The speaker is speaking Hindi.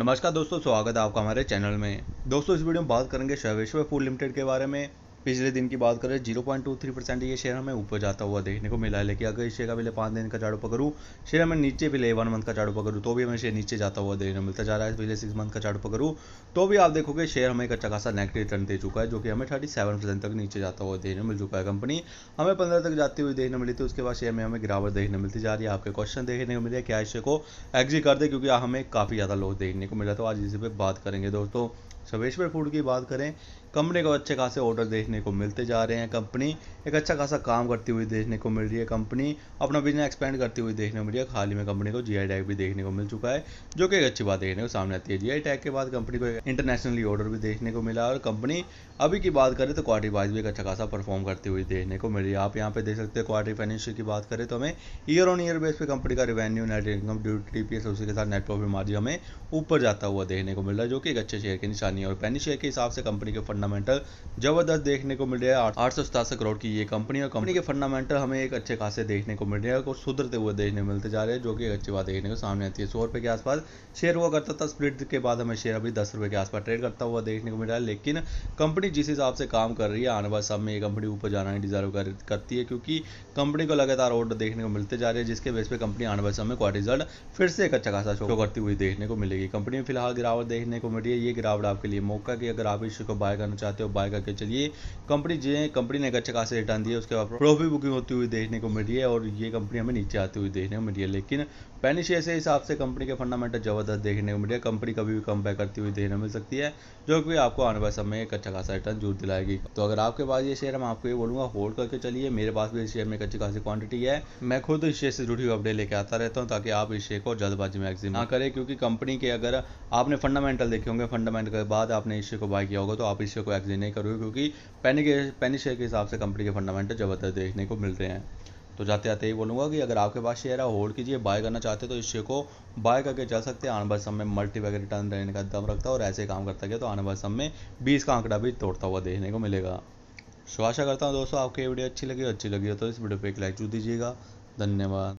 नमस्कार दोस्तों स्वागत है आपका हमारे चैनल में दोस्तों इस वीडियो में बात करेंगे शैवेश्वर फूड लिमिटेड के बारे में पिछले दिन की बात करें zero point two three percent ये शेयर हमें ऊपर जाता हुआ देखने को मिला है लेकिन अगर इस शेयर का पहले पाँच दिन का चाड़ू पकड़ूँ शेयर हमें नीचे पिछले वन मंथ का चाड़ू पकड़ूँ तो भी हमें शेयर नीचे जाता हुआ देखने मिलता जा रहा है पिछले सिक्स मंथ का चाड़ू पकड़ूँ तो भी आप देखोगे शेयर हमें एक अच्छा खासा नेगेटिव रिटर्न दे चुका है जो कि हमें थर्टी सेवन परसेंट तक नीचे जाता हुआ देखने मिल चुका है कंपनी हमें पंद्रह तक जाती हुई देखने मिली थी उसके बाद शेयर में हमें गिरावट देखने मिलती जा रही है आपके क्वेश्चन देखने को मिले क्या इस शेयर को एग्जिट कर दे क्योंकि हमें काफ़ी ज़्यादा लॉस देखने को मिला तो आज इसी पर बात करेंगे दोस्तों सर्वेश्वर फूड की बात करें कंपनी को अच्छे खासे ऑर्डर देखने को मिलते जा रहे हैं कंपनी एक अच्छा खासा काम करती हुई देखने को मिल रही है कंपनी अपना बिजनेस एक्सपेंड करती हुई देखने को मिल रही है हाल ही में कंपनी को जीआई टैग भी देखने को मिल चुका है जो कि एक अच्छी बात देखने को सामने आती है जीआई टैग के बाद कंपनी को इंटरनेशनली ऑर्डर भी देखने को मिला और कंपनी अभी की बात करें तो क्वार्टर वाइज भी एक अच्छा खासा परफॉर्म करती हुई देखने को मिल रही है आप यहाँ पे देख सकते हैं क्वार्टर फाइनेंशियल की बात करें तो हमें ईयर ऑन ईयर बेस पर कंपनी का रेवेन्यू नेट इनकम ड्यूटी टी पी उसी के साथ नेट प्रॉफिट मार्जिन हमें ऊपर जाता हुआ देखने को मिल रहा है जो कि एक अच्छे शेयर की निशानी कंपनी और पैनी शेयर के हिसाब से कंपनी के फंडामेंटल जबरदस्त देखने को मिल रहे हैं आठ सौ करोड़ की ये कंपनी और कंपनी के फंडामेंटल हमें एक अच्छे खासे देखने को मिल रहे हैं और सुधरते हुए देखने मिलते जा रहे हैं जो कि अच्छी बात देखने को सामने आती है सौ रुपये के आसपास शेयर हुआ करता था स्प्लिट के बाद हमें शेयर अभी दस रुपये के आसपास ट्रेड करता हुआ देखने को मिल रहा है लेकिन कंपनी जिस हिसाब से काम कर रही है आने वाले समय ये कंपनी ऊपर जाना ही डिजर्व करती है क्योंकि कंपनी को लगातार ऑर्डर देखने को मिलते जा रहे हैं जिसके बेस पर कंपनी आने वाले समय का रिजल्ट फिर से एक अच्छा खासा शो करती हुई देखने को मिलेगी कंपनी में फिलहाल गिरावट देखने को मिल रही है ये गिरावट आपके के लिए मौका कि अगर आप इस शेयर को बाय करना चाहते हो बाय करके चलिए कंपनी जे कंपनी ने एक अच्छा खासा रिटर्न दिया उसके बाद प्रॉफिट बुकिंग होती हुई देखने को मिली है और ये कंपनी हमें नीचे आती हुई देखने को मिली है लेकिन पैनी शेयर से हिसाब से कंपनी के फंडामेंटल जबरदस्त देखने को मिली है कंपनी कभी भी कम करती हुई देखने मिल सकती है जो कि आपको आने वाले समय एक अच्छा खासा रिटर्न जरूर दिलाएगी तो अगर आपके पास ये शेयर मैं आपको ये बोलूंगा होल्ड करके चलिए मेरे पास भी इस शेयर में एक अच्छी खासी क्वांटिटी है मैं खुद इस शेयर से जुड़ी हुई अपडेट लेके आता रहता हूँ ताकि आप इस शेयर को जल्दबाजी में एक्सिम ना करें क्योंकि कंपनी के अगर आपने फंडामेंटल देखे होंगे फंडामेंटल के बाद बाद आपने इस शेयर को बाय किया होगा तो आप इस शेयर को एक्सचेंज नहीं करोगे क्योंकि पैनी के पैनी शेयर के हिसाब से कंपनी के फंडामेंटल ज़बरदस्त देखने को मिल रहे हैं तो जाते जाते ही बोलूँगा कि अगर आपके पास शेयर है होल्ड कीजिए बाय करना चाहते हो तो इस शेयर को बाय करके चल सकते हैं आने वाले समय मल्टी बैग रिटर्न रहने का दम रखता है और ऐसे काम करता गया तो आने वाले समय बीस का आंकड़ा भी तोड़ता हुआ देखने को मिलेगा सो आशा करता हूँ दोस्तों आपकी वीडियो अच्छी लगी अच्छी लगी हो तो इस वीडियो पर एक लाइक जरूर दीजिएगा धन्यवाद